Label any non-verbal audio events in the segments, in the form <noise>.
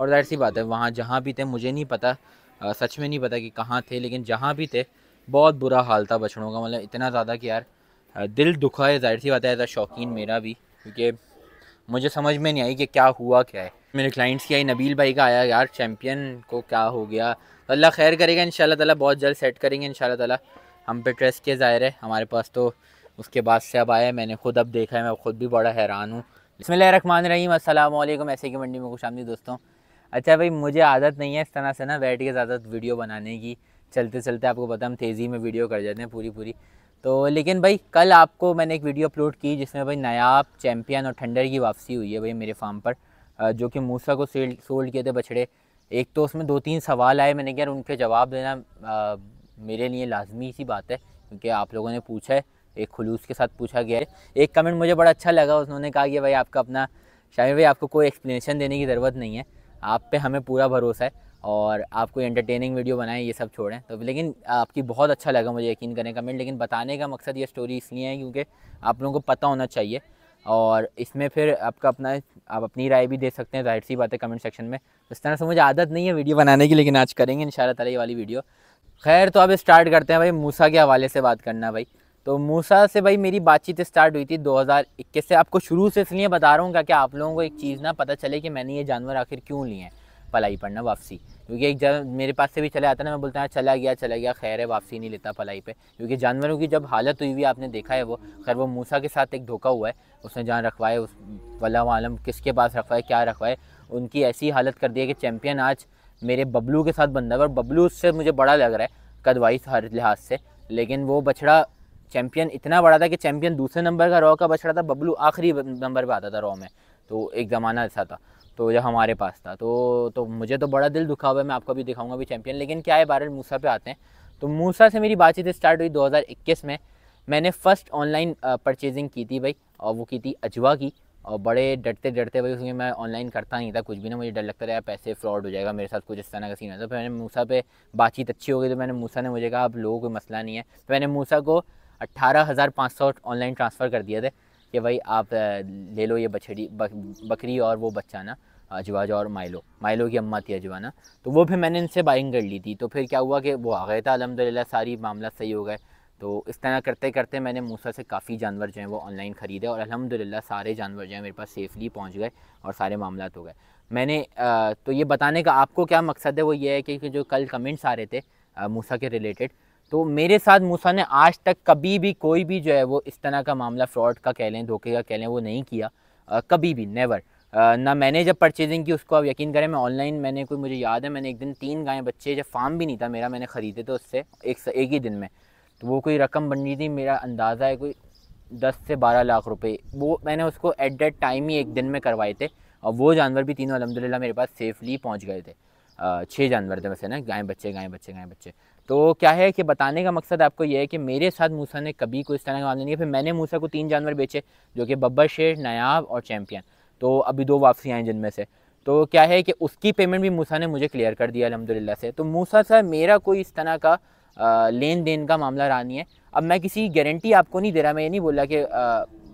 और जाहिर सी बात है वहाँ जहाँ भी थे मुझे नहीं पता सच में नहीं पता कि कहाँ थे लेकिन जहाँ भी थे बहुत बुरा हाल था बछड़ों का मतलब इतना ज़्यादा कि यार दिल दुखा है जाहिर सी बात है एज शौकीन हाँ। मेरा भी क्योंकि मुझे समझ में नहीं आई कि क्या हुआ क्या है मेरे क्लाइंट्स की आई नबील भाई का आया यार चैम्पियन को क्या हो गया तो अल्लाह खैर करेगा इन ताला बहुत जल्द सेट करेंगे इन ताला हम पे ट्रेस के ज़ाहिर है हमारे पास तो उसके बाद से अब आया मैंने खुद अब देखा है मैं खुद भी बड़ा हैरान हूँ इसमें रही असल ऐसे की मंडी में खुश आमदी दोस्तों अच्छा भाई मुझे आदत नहीं है इस तरह से ना बैठ के ज़्यादा वीडियो बनाने की चलते चलते आपको पता हम तेज़ी में वीडियो कर जाते हैं पूरी पूरी तो लेकिन भाई कल आपको मैंने एक वीडियो अपलोड की जिसमें भाई नायाब चैम्पियन और ठंडर की वापसी हुई है भाई मेरे फार्म पर जो कि मूसा को सेल सोल्ड किए थे बछड़े एक तो उसमें दो तीन सवाल आए मैंने कहा उनके जवाब देना मेरे लिए लाजमी सी बात है क्योंकि आप लोगों ने पूछा है एक खुलूस के साथ पूछा गया है एक कमेंट मुझे बड़ा अच्छा लगा उन्होंने कहा कि भाई आपका अपना शामिर भाई आपको कोई एक्सप्लेनेशन देने की ज़रूरत नहीं है आप पे हमें पूरा भरोसा है और आपको एंटरटेनिंग वीडियो बनाएं ये सब छोड़ें तो लेकिन आपकी बहुत अच्छा लगा मुझे यकीन करें कमेंट लेकिन बताने का मकसद ये स्टोरी इसलिए है क्योंकि आप लोगों को पता होना चाहिए और इसमें फिर आपका अपना आप अपनी राय भी दे सकते हैं जाहिर सी बात है कमेंट सेक्शन में तो इस तरह से मुझे आदत नहीं है वीडियो बनाने की लेकिन आज करेंगे इन शाला वाली वीडियो खैर तो अब स्टार्ट करते हैं भाई मूसा के हवाले से बात करना भाई तो मूसा से भाई मेरी बातचीत स्टार्ट हुई थी 2021 से आपको शुरू से इसलिए बता रहा हूँ क्या आप लोगों को एक चीज़ ना पता चले कि मैंने ये जानवर आखिर क्यों लिए हैं पलाई पढ़ना वापसी क्योंकि एक जब मेरे पास से भी चला आता ना मैं बोलता हूँ चला गया चला गया खैर है वापसी नहीं लेता पलाई पे क्योंकि जानवरों की जब हालत हुई हुई आपने देखा है वो खैर वो मूसा के साथ एक धोखा हुआ है उसने जान रखवाए उस वला वालम किसके पास रखवाए क्या रखवाए उनकी ऐसी हालत कर दी है कि चैम्पियन आज मेरे बबलू के साथ बंदा है और बबलू उससे मुझे बड़ा लग रहा है कदवाइस हर लिहाज से लेकिन वो बछड़ा चैम्पियन इतना बड़ा था कि चैम्पियन दूसरे नंबर का रॉ का बच रहा था बबलू आखिरी नंबर पर आता था रॉ में तो एक ज़माना ऐसा था तो जब हमारे पास था तो तो मुझे तो बड़ा दिल दुखा हुआ है मैं आपको भी दिखाऊंगा भी चैम्पियन लेकिन क्या है बारह मूसा पे आते हैं तो मूसा से मेरी बातचीत स्टार्ट हुई 2021 में मैंने फ़र्स्ट ऑनलाइन परचेजिंग की थी भाई और वो की थी अजवा की और बड़े डरते डरते भाई उसमें मैं ऑनलाइन करता नहीं था कुछ भी ना मुझे डर लगता रहा पैसे फ्रॉड हो जाएगा मेरे साथ कुछ इस तरह का सीन है तो फिर मैंने मूसा पे बातचीत अच्छी हो गई तो मैंने मूसा ने मुझे कहा अब लोगों को मसला नहीं है तो मैंने मूसा को अट्ठारह हज़ार पाँच सौ ऑनलाइन ट्रांसफ़र कर दिए थे कि भाई आप ले लो ये बछड़ी बकरी और वो बच्चा ना अजवाजा और माइलो माइलो की अम्मा थी अजवाना तो वो फिर मैंने इनसे बाइंग कर ली थी तो फिर क्या हुआ कि वो आ गए था अलहमदिल्ला सारी मामला सही हो गए तो इस तरह करते करते मैंने मूसा से काफ़ी जानवर जो हैं वो ऑनलाइन ख़रीदे और अलहमदिल्ला सारे जानवर जो हैं मेरे पास सेफली पहुँच गए और सारे मामला हो गए मैंने तो ये बताने का आपको क्या मकसद है वो ये है कि जो कल कमेंट्स आ रहे थे मूसा के रिलेटेड तो मेरे साथ मूसा ने आज तक कभी भी कोई भी जो है वो इस तरह का मामला फ्रॉड का कह लें धोखे का कह लें वो नहीं किया आ, कभी भी नेवर ना मैंने जब परचेजिंग की उसको आप यकीन करें मैं ऑनलाइन मैंने कोई मुझे याद है मैंने एक दिन तीन गायें बच्चे जब फार्म भी नहीं था मेरा मैंने ख़रीदे थे तो उससे एक एक ही दिन में तो वो कोई रकम बन रही थी मेरा अंदाज़ा है कोई दस से बारह लाख रुपए वो मैंने उसको एट दैट टाइम ही एक दिन में करवाए थे और वो जानवर भी तीनों अलहमदिल्ला मेरे पास सेफली पहुँच गए थे छः जानवर थे वैसे ना गाय बच्चे गाय बच्चे गाय बच्चे तो क्या है कि बताने का मकसद आपको यह है कि मेरे साथ मूसा ने कभी कोई इस तरह का मामला नहीं फिर मैंने मूसा को तीन जानवर बेचे जो कि बब्बर शेर नायाब और चैम्पियन तो अभी दो वापसी आए जिनमें से तो क्या है कि उसकी पेमेंट भी मूसा ने मुझे क्लियर कर दिया अलहमदिल्ला से तो मूसा सर मेरा कोई इस तरह का लेन देन का मामला रहा नहीं है अब मैं किसी गारंटी आपको नहीं दे रहा मैं ये नहीं बोला कि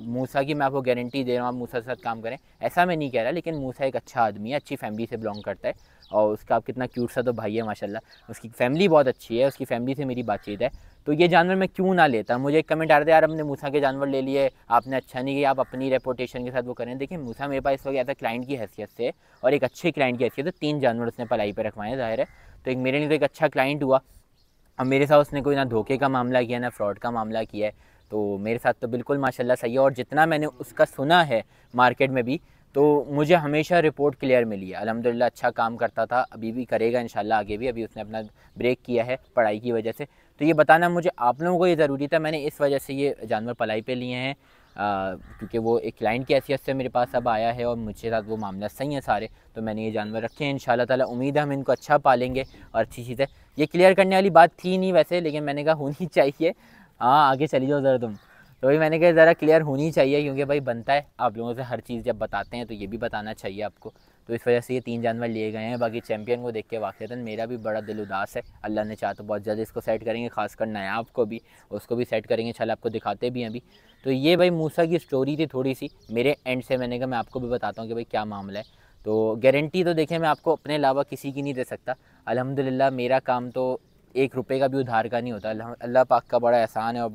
मूसा की मैं आपको गारंटी दे रहा हूँ आप मूसा के साथ काम करें ऐसा मैं नहीं कह रहा लेकिन मूसा एक अच्छा आदमी है अच्छी फैमिली से बिलोंग करता है और उसका आप कितना क्यूट सा तो भाई है माशाल्लाह उसकी फैमिली बहुत अच्छी है उसकी फैमिली से मेरी बातचीत है तो ये जानवर मैं क्यों ना लेता मुझे एक कमेंट आ रहा था यार हमने मूसा के जानवर ले लिए आपने अच्छा नहीं किया आप अपनी रेपोटेशन के साथ वो करें देखिए मूसा मेरे पास इस वक्त ऐसा क्लाइंट तो की हैसियत से और एक अच्छे क्लाइंट की हैसियत से तीन जानवर उसने पलाई पर रखवाए जाहिर है तो एक मेरे लिए तो एक अच्छा क्लाइंट हुआ अब मेरे साथ उसने कोई ना धोखे का मामला किया ना फ्रॉड का मामला किया है तो मेरे साथ तो बिल्कुल माशाल्लाह सही है और जितना मैंने उसका सुना है मार्केट में भी तो मुझे हमेशा रिपोर्ट क्लियर मिली है अलहमदिल्ला अच्छा काम करता था अभी भी करेगा इन आगे भी अभी उसने अपना ब्रेक किया है पढ़ाई की वजह से तो ये बताना मुझे आप लोगों को ये ज़रूरी था मैंने इस वजह से ये जानवर पलाई पर लिए हैं क्योंकि वो एक क्लाइंट की हैसियत से मेरे पास अब आया है और मुझे साथ वो मामला सही है सारे तो मैंने ये जानवर रखे हैं इन ताला उम्मीद है हम इनको अच्छा पालेंगे और अच्छी चीज़ है ये क्लियर करने वाली बात थी नहीं वैसे लेकिन मैंने कहा होनी <laughs> चाहिए हाँ आगे चली जाओ ज़रा तुम तो भाई मैंने कहा ज़रा क्लियर होनी चाहिए क्योंकि भाई बनता है आप लोगों से हर चीज़ जब बताते हैं तो ये भी बताना चाहिए आपको तो इस वजह से ये तीन जानवर लिए गए हैं बाकी चैम्पियन को देख के वाक़ता मेरा भी बड़ा दिल उदास है अल्लाह ने चाहा तो बहुत जल्द इसको सेट करेंगे खासकर नयाब को भी उसको भी सेट करेंगे चल आपको दिखाते भी हैं अभी तो ये भाई मूसा की स्टोरी थी थोड़ी सी मेरे एंड से मैंने कहा मैं आपको भी बताता हूँ कि भाई क्या मामला है तो गारंटी तो देखें मैं आपको अपने अलावा किसी की नहीं दे सकता अलहमदिल्ला मेरा काम तो एक रुपये का भी उधार का नहीं होता अल्लाह पाक का बड़ा एहसान है और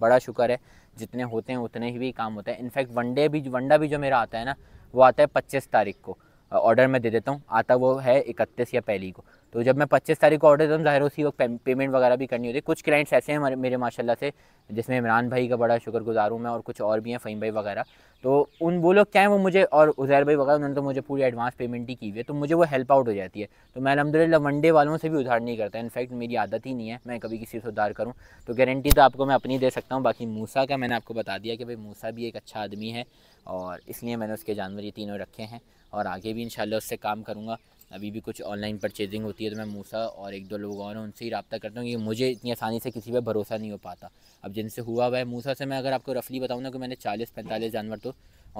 बड़ा शुक्र है जितने होते हैं उतने ही भी काम होता है इनफैक्ट वनडे भी वनडा भी जो मेरा आता है ना वो आता है पच्चीस तारीख को ऑर्डर मैं दे देता हूँ आता वो है इकतीस या पहली को तो जब मैं पच्चीस तारीख को ऑर्डर देता हूँ ज़ाहिर उसी वक्त पेमेंट वगैरह भी करनी होती है कुछ क्लाइंट्स ऐसे हैं हमारे मेरे माशाल्लाह से जिसमें इमरान भाई का बड़ा शुक्रगुजार हूँ मैं और कुछ और भी हैं फ़हीम भाई वगैरह तो उन वो लोग क्या हैं वो मुझे और उजैर भाई वगैरह उन्होंने तो मुझे पूरी एडवांस पेमेंट ही की हुई है तो मुझे वो हेल्प आउट हो जाती है तो मैं अलहमदिल्ला वनडे वालों से भी उधार नहीं करता इनफैक्ट मेरी आदत ही नहीं है मैं कभी किसी से उधार करूँ तो गारंटी तो आपको मैं अपनी दे सकता हूँ बाकी मूसा का मैंने आपको बता दिया कि भाई मूसा भी एक अच्छा आदमी है और इसलिए मैंने उसके जानवर ये तीनों रखे हैं और आगे भी इन उससे काम करूँगा अभी भी कुछ ऑनलाइन परचेजिंग होती है तो मैं मूसा और एक दो लोग और हैं उनसे ही रबता करता हूँ कि मुझे इतनी आसानी से किसी पर भरोसा नहीं हो पाता अब जिनसे हुआ हुआ है मूसा से मैं अगर आपको रफली बताऊँ ना कि मैंने चालीस पैंतालीस जानवर तो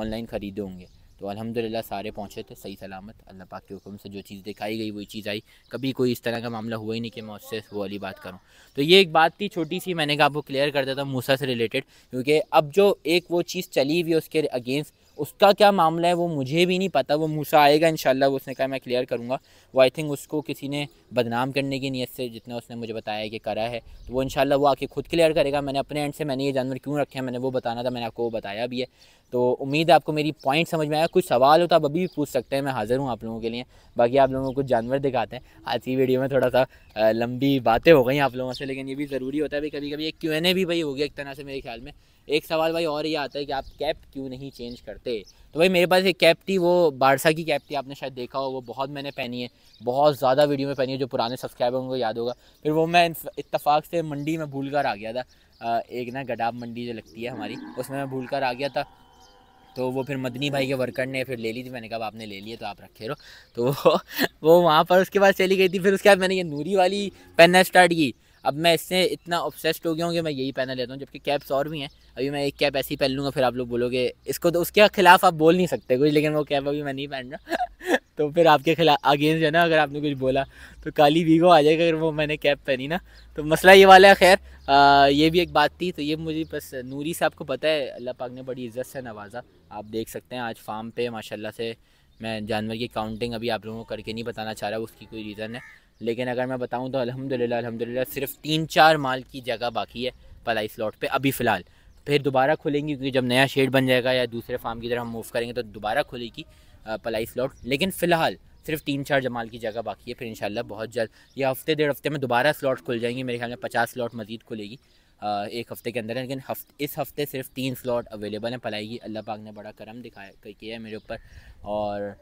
ऑनलाइन ख़रीदे होंगे तो अल्हम्दुलिल्लाह सारे पहुँचे थे तो सही सलामत अल्लाह पाक के हुक्म से जो चीज़ दिखाई गई वही चीज़ आई कभी कोई इस तरह का मामला हुआ ही नहीं कि मैं उससे वो वाली बात करूँ तो ये एक बात थी छोटी सी मैंने कहा आपको क्लियर कर देता हूँ मूसा से रिलेटेड क्योंकि अब जो एक वो चीज़ चली हुई है उसके अगेंस्ट उसका क्या मामला है वो मुझे भी नहीं पता वो मूसा आएगा इन शाला उसने कहा मैं क्लियर करूँगा वो आई थिंक उसको किसी ने बदनाम करने की नीयत से जितना उसने मुझे बताया कि करा है तो वो इन वो आके खुद क्लियर करेगा मैंने अपने एंड से मैंने ये जानवर क्यों रखे हैं मैंने वो बताना था मैंने आपको वो बताया भी है तो उम्मीद है आपको मेरी पॉइंट समझ में आया कुछ सवाल हो तो आप अभी भी पूछ सकते हैं मैं हाज़िर हूँ आप लोगों के लिए बाकी आप लोगों को कुछ जानवर दिखाते हैं आज की वीडियो में थोड़ा सा लंबी बातें हो गई आप लोगों से लेकिन ये भी ज़रूरी होता है भाई कभी कभी एक क्यों भी भाई हो गया एक तरह से मेरे ख्याल में एक सवाल भाई और ये आता है कि आप कैप क्यों नहीं चेंज करते तो भाई मेरे पास एक कैप थी वो बारसा की कैप थी आपने शायद देखा हो वो बहुत मैंने पहनी है बहुत ज़्यादा वीडियो में पहनी है जो पुराने सब्सक्राइबर उनको याद होगा फिर वो मैं इतफाक़ से मंडी में भूल कर आ गया था एक ना गडाब मंडी जो लगती है हमारी उसमें मैं भूल कर आ गया था तो वो फिर मदनी भाई के वर्कर ने फिर ले ली थी मैंने कहा आपने ले लिया तो आप रखे रहो तो वो <laughs> वो वहाँ पर उसके बाद चली गई थी फिर उसके बाद मैंने ये नूरी वाली पहनना स्टार्ट की अब मैं इससे इतना ऑब्सेस्ड हो गया हूँ कि मैं यही पहना लेता हूँ जबकि कैप्स और भी हैं अभी मैं एक कैप ऐसी पहन लूँगा फिर आप लोग बोलोगे इसको तो उसके खिलाफ आप बोल नहीं सकते कुछ लेकिन वो कैप अभी मैं नहीं पहन रहा <laughs> तो फिर आपके खिलाफ अगेंस्ट है ना अगर आपने कुछ बोला तो काली वीगो आ जाएगा अगर वो मैंने कैप पहनी ना तो मसला ये वाला है खैर ये भी एक बात थी तो ये मुझे बस नूरी से आपको पता है अल्लाह पाक ने बड़ी इज़्ज़त से नवाज़ा आप देख सकते हैं आज फार्म पे माशाल्लाह से मैं जानवर की काउंटिंग अभी आप लोगों को करके नहीं बताना चाह रहा उसकी कोई रीज़न है लेकिन अगर मैं बताऊँ तो अलहमदिल्ला अलहमदिल्ला सिर्फ तीन चार माल की जगह बाकी है पलाई स्लॉट पर अभी फ़िलहाल फिर दोबारा खुलेंगी क्योंकि जब नया शेड बन जाएगा या दूसरे फार्म की तरफ हम मूव करेंगे तो दोबारा खुलेगी पलाई स्लॉट लेकिन फ़िलहाल सिर्फ तीन चार जमाल की जगह बाकी है फिर इन बहुत जल्द या हफ्ते डेढ़ हफ्ते में दोबारा स्लॉट खुल जाएंगे मेरे ख्याल में पचास स्लॉट मजीद खुलेगी एक हफ़्ते के अंदर लेकिन हफ्ते इस हफ़्ते सिर्फ तीन स्लॉट अवेलेबल हैं पलाई की अल्लाह पाक ने बड़ा करम दिखाया किया है मेरे ऊपर और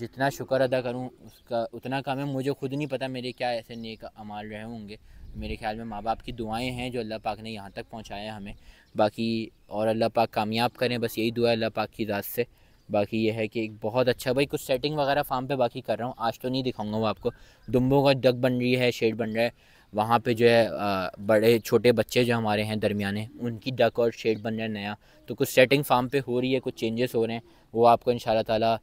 जितना शुक्र अदा करूँ उसका उतना काम है मुझे खुद नहीं पता मेरे क्या ऐसे नेक अमाल रहे होंगे मेरे ख्याल में माँ बाप की दुआएं हैं जो अल्लाह पाक ने यहाँ तक पहुँचाया हमें बाकी और अल्लाह पाक कामयाब करें बस यही दुआ अल्लाह पाक की दाद से बाकी ये है कि एक बहुत अच्छा भाई कुछ सेटिंग वगैरह फार्म पे बाकी कर रहा हूँ आज तो नहीं दिखाऊंगा वो आपको दुम्बों का डग बन रही है शेड बन रहा है वहाँ पे जो है बड़े छोटे बच्चे जो हमारे हैं दरमियाने उनकी डक और शेड बन रहा है नया तो कुछ सेटिंग फार्म पर हो रही है कुछ चेंजेस हो रहे हैं वो आपको इन ताला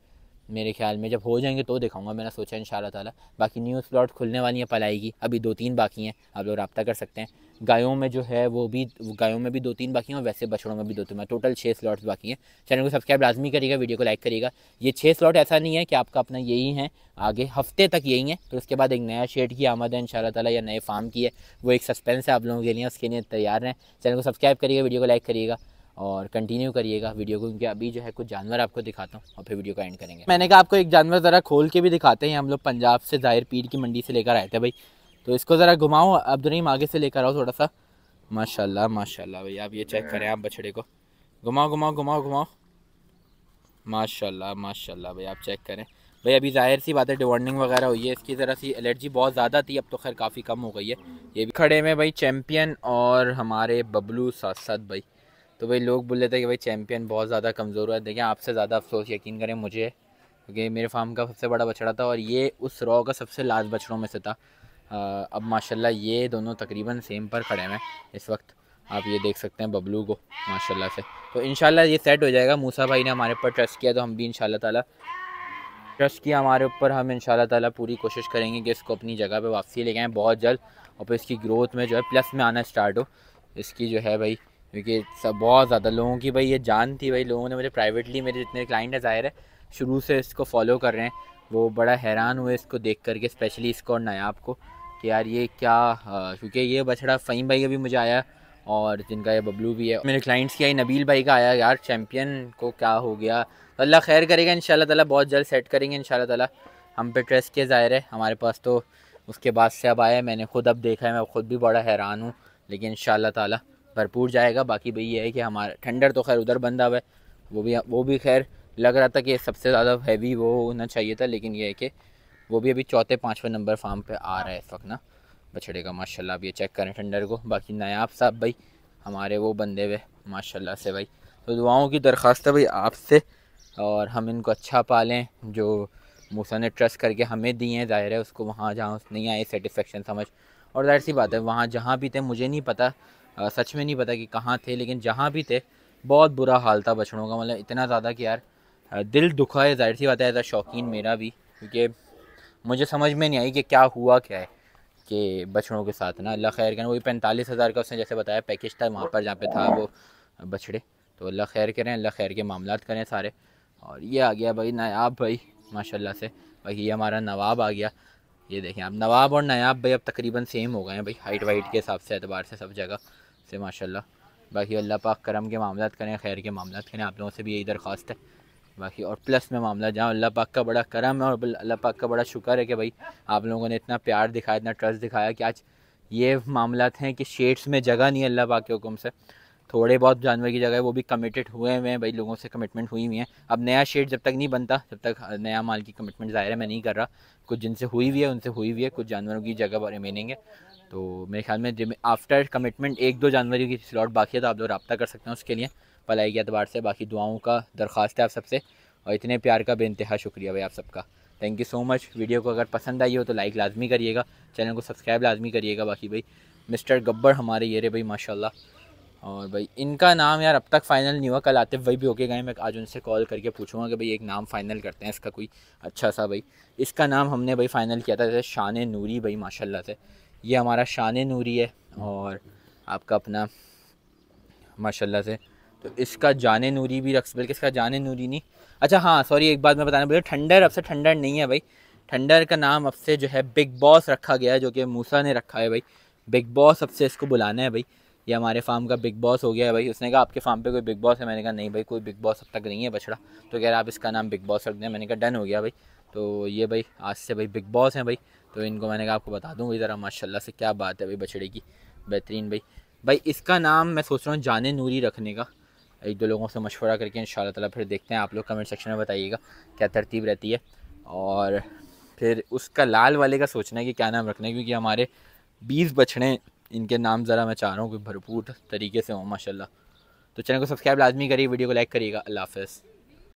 मेरे ख्याल में जब हो जाएंगे तो दिखाऊंगा मैंने सोचा इन ताला बाकी न्यू स्लॉट खुलने वाली हैं पलाई की अभी दो तीन बाकी हैं आप लोग रबता कर सकते हैं गायों में जो है वो भी गायों में भी दो तीन बाकी हैं और वैसे बछड़ों में भी दो तीन बाकी टोटल छः स्लॉट्स बाकी हैं चैनल को सब्सक्राइब लाजमी करिएगा वीडियो को लाइक करिएगा ये छः स्लॉट ऐसा नहीं है कि आपका अपना यही है आगे हफ्ते तक यही है फिर उसके बाद एक नया शेड की आमद है इन तला या नए फार्म की है वो एक सस्पेंस है आप लोगों के लिए उसके लिए तैयार हैं चैनल को सब्सक्राइब करिएगा वीडियो को लाइक करिएगा और कंटिन्यू करिएगा वीडियो को क्योंकि अभी जो है कुछ जानवर आपको दिखाता हूँ और फिर वीडियो का एंड करेंगे मैंने कहा आपको एक जानवर ज़रा खोल के भी दिखाते हैं हम लोग पंजाब से जाहिर पीर की मंडी से लेकर आए थे भाई तो इसको ज़रा घुमाओ अब्दुलरहीम आगे से लेकर आओ थोड़ा सा माशाल्लाह माशाल्लाह भैया आप ये चेक करें आप बछड़े को घुमाओ घुमाओ घुमाओ घुमाओ माशाल्लाह माशाल्लाह भैया आप चेक करें भाई अभी जाहिर सी बात है डिवॉर्निंग वगैरह हुई है इसकी ज़रा सी एलर्जी बहुत ज़्यादा थी अब तो खैर काफ़ी कम हो गई है ये भी खड़े में भाई चैम्पियन और हमारे बबलू साथ साथ भाई तो भाई लोग बोल रहे थे कि भाई चैम्पियन बहुत ज़्यादा कमज़ोर हुआ है देखिए आपसे ज़्यादा अफसोस यकीन करें मुझे क्योंकि मेरे फार्म का सबसे बड़ा बछड़ा था और ये उस रॉ का सबसे लास्ट बछड़ों में से था अब माशाल्लाह ये दोनों तकरीबन सेम पर खड़े हैं इस वक्त आप ये देख सकते हैं बबलू को माशाल्लाह से तो इन ये सेट हो जाएगा मूसा भाई ने हमारे ऊपर ट्रस्ट किया तो हम भी इन ताला ट्रस्ट किया हमारे ऊपर हम इन ताला पूरी कोशिश करेंगे कि इसको अपनी जगह पे वापसी लेके आए बहुत जल्द और फिर इसकी ग्रोथ में जो है प्लस में आना स्टार्ट हो इसकी जो है भाई क्योंकि सब बहुत ज़्यादा लोगों की भाई ये जान थी भाई लोगों ने मुझे प्राइवेटली मेरे जितने क्लाइंट है ज़ाहिर है शुरू से इसको फॉलो कर रहे हैं वो बड़ा हैरान हुए इसको देख करके स्पेशली इसको और नायाब को कि यार ये क्या हाँ, क्योंकि ये बछड़ा फ़हीम भाई का भी मुझे आया और जिनका ये बबलू भी है मेरे क्लाइंट्स की आई नबील भाई का आया यार चैम्पियन को क्या हो गया तो अल्लाह खैर करेगा इन ताला बहुत जल्द सेट करेंगे इन ताला हम पे ट्रेस के ज़ाहिर है हमारे पास तो उसके बाद से अब आया मैंने खुद अब देखा है मैं खुद भी बड़ा हैरान हूँ लेकिन इन ताला भरपूर जाएगा बाकी भाई ये है कि हमारा ठंडर तो खैर उधर बंदा हुआ है वो भी वो भी खैर लग रहा था कि सबसे ज़्यादा हैवी वो होना चाहिए था लेकिन यह है कि वो भी अभी चौथे पाँचवें नंबर फार्म पर आ रहा है इस वक्त ना बछड़े का माशाल्लाह अभी ये चेक करें टेंडर को बाकी नायाब साहब भाई हमारे वो बंदे हुए माशाल्लाह से भाई तो दुआओं की दरख्वास्त है भाई आपसे और हम इनको अच्छा पालें जो मूसा ने ट्रस्ट करके हमें दिए हैं ज़ाहिर है उसको वहाँ जहाँ उस नहीं आए सेटिस्फेक्शन समझ और जाहिर सी बात है वहाँ जहाँ भी थे मुझे नहीं पता आ, सच में नहीं पता कि कहाँ थे लेकिन जहाँ भी थे बहुत बुरा हाल था बछड़ों का मतलब इतना ज़्यादा कि यार दिल दुखा है जाहिर सी बात है एज शौकीन मेरा भी क्योंकि मुझे समझ में नहीं आई कि क्या हुआ क्या है कि बछड़ों के साथ ना अल्लाह खैर करें वही पैंतालीस हज़ार का उसने जैसे बताया पैकेज था वहाँ पर जहाँ पे था वो बछड़े तो अल्लाह खैर करें अल्लाह खैर के मामला करें सारे और ये आ गया भाई नायाब भाई माशाल्लाह से भाई ये हमारा नवाब आ गया ये देखें आप नवाब और नायाब भाई अब तकरीबन सेम हो गए हैं भाई हाइट वाइट के हिसाब से एतबार से सब जगह से माशा बाकी अल्लाह पाक करम के मामला करें खैर के मामला करें आप लोगों से भी यही दरख्वास्त है बाकी और प्लस में मामला जहाँ अल्लाह पाक का बड़ा करम है और अल्लाह पाक का बड़ा शुक्र है कि भाई आप लोगों ने इतना प्यार दिखाया इतना ट्रस्ट दिखाया कि आज ये मामला हैं कि शेड्स में जगह नहीं है अल्लाह पाक के हुक्म से थोड़े बहुत जानवर की जगह वो भी कमिटेड हुए हुए हैं भाई लोगों से कमिटमेंट हुई हुई है अब नया शेड जब तक नहीं बनता जब तक नया माल की कमिटमेंट ज़ाहिर है मैं नहीं कर रहा कुछ जिनसे हुई हुई है उनसे हुई हुई है कुछ जानवरों की जगह रिमेनिंग है तो मेरे ख्याल में आफ्टर कमिटमेंट एक दो जानवरों की स्लॉट बाकी है तो आप लोग रबता कर सकते हैं उसके लिए भलाई के अतबार से बाकी दुआओं का दरख्वास्त है आप सबसे और इतने प्यार का बेानतहा शुक्रिया भाई आप सबका thank you so much video को अगर पसंद आई हो तो लाइक लाजमी करिएगा चैनल को सब्सक्राइब लाजमी करिएगा बाकी भाई मिस्टर गब्बर हमारे ये रहे भाई माशाल्लाह और भाई इनका नाम यार अब तक फ़ाइनल नहीं हुआ कल आते वही भी होके गए मैं आज उनसे कॉल करके पूछूंगा कि भाई एक नाम फ़ाइनल करते हैं इसका कोई अच्छा सा भाई इसका नाम हमने भाई फ़ाइनल किया था जैसे शान नूरी भाई माशाल्लाह से ये हमारा शान नूरी है और आपका अपना माशाल्लाह से तो इसका जान नूरी भी रख बल्कि इसका जान नूरी नहीं अच्छा हाँ सॉरी एक बात मैं बताना बोलिए ठंडर अब से ठंडर नहीं है भाई ठंडर का नाम अब से जो है बिग बॉस रखा गया है जो कि मूसा ने रखा है भाई बिग बॉस अब से इसको बुलाना है भाई ये हमारे फार्म का बिग बॉस हो गया है भाई उसने कहा आपके फार्म पे कोई बिग बॉस है मैंने कहा नहीं भाई कोई बिग बॉस अब तक नहीं है बछड़ा तो कह रहा आप इसका नाम बिग बॉस रख दें मैंने कहा डन हो गया भाई तो ये भाई आज से भाई बिग बॉस हैं भाई तो इनको मैंने कहा आपको बता दूँ भाई ज़रा माशाला से क्या बात है भाई बछड़े की बेहतरीन भाई भाई इसका नाम मैं सोच रहा हूँ जाने नूरी रखने का एक दो लोगों से मशवरा करके इन ताला फिर देखते हैं आप लोग कमेंट सेक्शन में बताइएगा क्या तरतीब रहती है और फिर उसका लाल वाले का सोचना है कि क्या नाम रखना है क्योंकि हमारे बीस बछड़े इनके नाम ज़रा मैं चाह रहा हूँ कि भरपूर तरीके से हों माशाल्लाह तो चैनल को सब्सक्राइब लाजमी करिए वीडियो को लाइक करिएगा अल्लाह हाफ़